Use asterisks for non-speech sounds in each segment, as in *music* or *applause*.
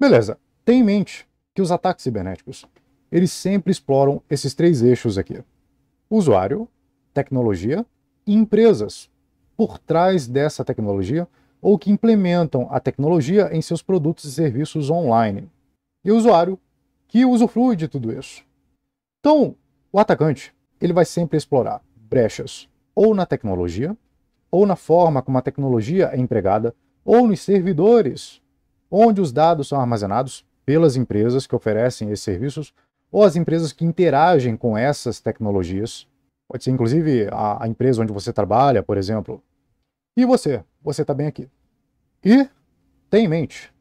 Beleza, tenha em mente que os ataques cibernéticos, eles sempre exploram esses três eixos aqui. Usuário, tecnologia e empresas por trás dessa tecnologia ou que implementam a tecnologia em seus produtos e serviços online. E o usuário que usufrui de tudo isso. Então, o atacante, ele vai sempre explorar brechas ou na tecnologia, ou na forma como a tecnologia é empregada, ou nos servidores onde os dados são armazenados pelas empresas que oferecem esses serviços ou as empresas que interagem com essas tecnologias. Pode ser, inclusive, a, a empresa onde você trabalha, por exemplo. E você? Você está bem aqui. E tenha em mente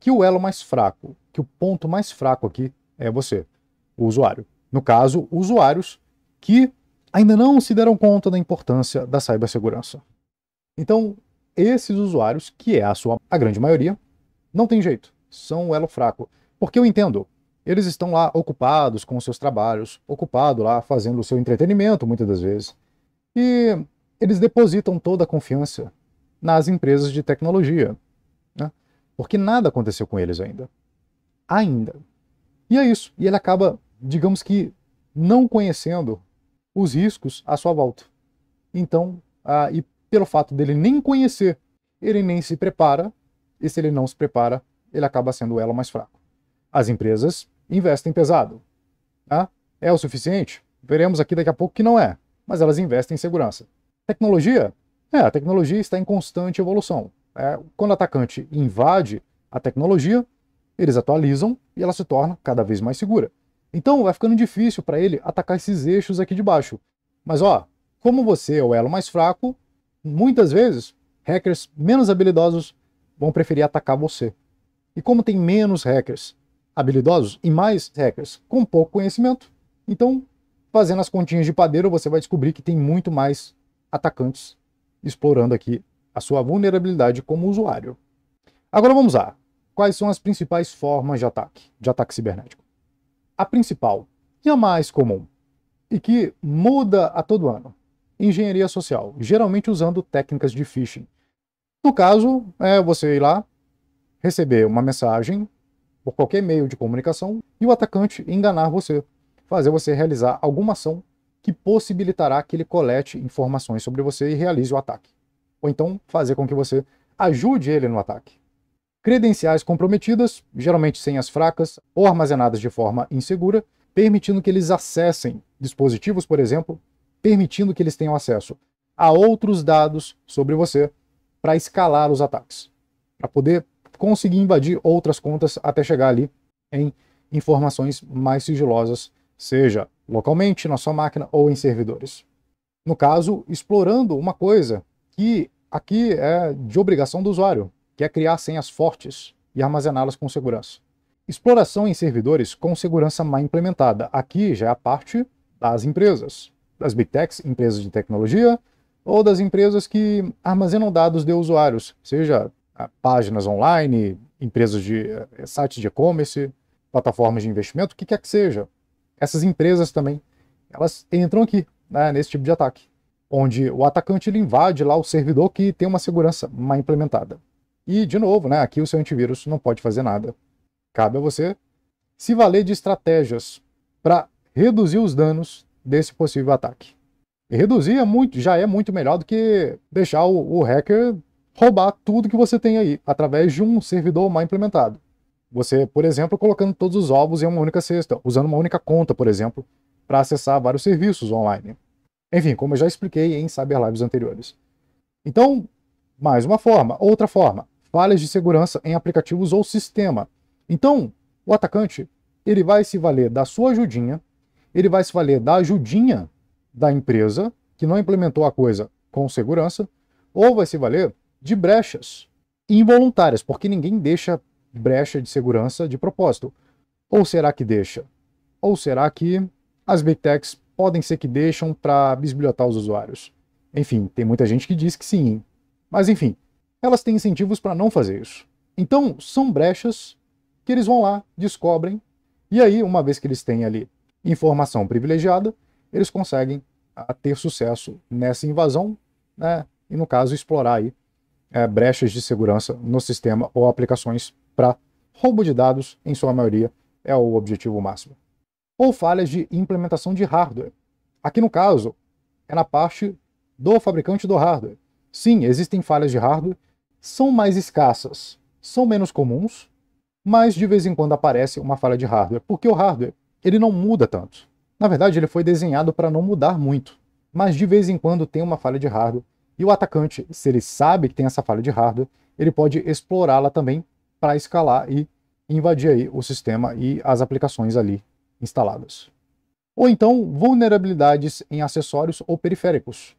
que o elo mais fraco, que o ponto mais fraco aqui é você, o usuário. No caso, usuários que ainda não se deram conta da importância da cibersegurança. Então, esses usuários, que é a sua a grande maioria, não tem jeito, são o elo fraco. Porque eu entendo, eles estão lá ocupados com seus trabalhos, ocupado lá fazendo o seu entretenimento, muitas das vezes. E eles depositam toda a confiança nas empresas de tecnologia, né? porque nada aconteceu com eles ainda. Ainda. E é isso. E ele acaba, digamos que, não conhecendo os riscos à sua volta. Então, ah, e pelo fato dele nem conhecer, ele nem se prepara e se ele não se prepara, ele acaba sendo o elo mais fraco. As empresas investem pesado. Tá? É o suficiente? Veremos aqui daqui a pouco que não é, mas elas investem em segurança. Tecnologia? É, a tecnologia está em constante evolução. É, quando o atacante invade a tecnologia, eles atualizam e ela se torna cada vez mais segura. Então vai ficando difícil para ele atacar esses eixos aqui de baixo. Mas ó, como você é o elo mais fraco, muitas vezes hackers menos habilidosos vão preferir atacar você. E como tem menos hackers habilidosos e mais hackers com pouco conhecimento, então, fazendo as continhas de padeiro, você vai descobrir que tem muito mais atacantes explorando aqui a sua vulnerabilidade como usuário. Agora vamos lá. Quais são as principais formas de ataque, de ataque cibernético? A principal e a mais comum, e que muda a todo ano, engenharia social, geralmente usando técnicas de phishing, no caso, é você ir lá, receber uma mensagem por qualquer meio de comunicação e o atacante enganar você, fazer você realizar alguma ação que possibilitará que ele colete informações sobre você e realize o ataque. Ou então fazer com que você ajude ele no ataque. Credenciais comprometidas, geralmente senhas fracas ou armazenadas de forma insegura, permitindo que eles acessem dispositivos, por exemplo, permitindo que eles tenham acesso a outros dados sobre você para escalar os ataques, para poder conseguir invadir outras contas até chegar ali em informações mais sigilosas, seja localmente na sua máquina ou em servidores. No caso, explorando uma coisa que aqui é de obrigação do usuário, que é criar senhas fortes e armazená-las com segurança. Exploração em servidores com segurança mal implementada. Aqui já é a parte das empresas, das big techs, empresas de tecnologia, ou das empresas que armazenam dados de usuários, seja ah, páginas online, empresas de eh, sites de e-commerce, plataformas de investimento, o que quer que seja. Essas empresas também, elas entram aqui, né, nesse tipo de ataque, onde o atacante ele invade lá o servidor que tem uma segurança mal implementada. E, de novo, né, aqui o seu antivírus não pode fazer nada. Cabe a você se valer de estratégias para reduzir os danos desse possível ataque. E reduzir é muito, já é muito melhor do que deixar o, o hacker roubar tudo que você tem aí, através de um servidor mal implementado. Você, por exemplo, colocando todos os ovos em uma única cesta, usando uma única conta, por exemplo, para acessar vários serviços online. Enfim, como eu já expliquei em Cyberlives anteriores. Então, mais uma forma. Outra forma, falhas de segurança em aplicativos ou sistema. Então, o atacante, ele vai se valer da sua ajudinha, ele vai se valer da ajudinha da empresa que não implementou a coisa com segurança, ou vai se valer de brechas involuntárias, porque ninguém deixa brecha de segurança de propósito. Ou será que deixa? Ou será que as big techs podem ser que deixam para bisbilhotar os usuários? Enfim, tem muita gente que diz que sim. Mas enfim, elas têm incentivos para não fazer isso. Então, são brechas que eles vão lá, descobrem, e aí, uma vez que eles têm ali informação privilegiada, eles conseguem a, ter sucesso nessa invasão, né? E no caso, explorar aí é, brechas de segurança no sistema ou aplicações para roubo de dados, em sua maioria, é o objetivo máximo. Ou falhas de implementação de hardware. Aqui no caso, é na parte do fabricante do hardware. Sim, existem falhas de hardware, são mais escassas, são menos comuns, mas de vez em quando aparece uma falha de hardware, porque o hardware ele não muda tanto. Na verdade, ele foi desenhado para não mudar muito, mas de vez em quando tem uma falha de hardware, e o atacante, se ele sabe que tem essa falha de hardware, ele pode explorá-la também para escalar e invadir aí o sistema e as aplicações ali instaladas. Ou então, vulnerabilidades em acessórios ou periféricos.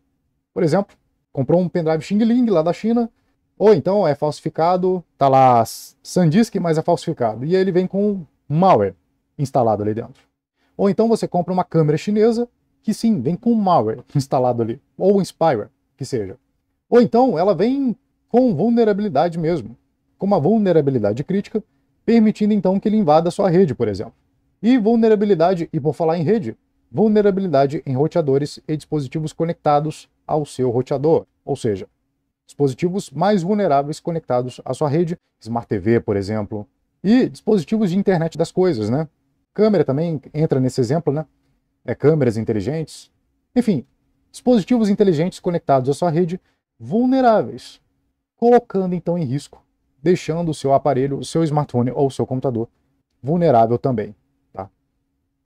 Por exemplo, comprou um pendrive Xing Ling lá da China, ou então é falsificado, tá lá SanDisk, mas é falsificado. E ele vem com malware instalado ali dentro. Ou então você compra uma câmera chinesa, que sim, vem com malware *laughs* instalado ali, ou Inspire, spyware, que seja. Ou então ela vem com vulnerabilidade mesmo, com uma vulnerabilidade crítica, permitindo então que ele invada a sua rede, por exemplo. E vulnerabilidade, e por falar em rede, vulnerabilidade em roteadores e dispositivos conectados ao seu roteador, ou seja, dispositivos mais vulneráveis conectados à sua rede, Smart TV, por exemplo, e dispositivos de internet das coisas, né? Câmera também entra nesse exemplo, né? É, câmeras inteligentes. Enfim, dispositivos inteligentes conectados à sua rede vulneráveis, colocando então em risco, deixando o seu aparelho, o seu smartphone ou o seu computador vulnerável também.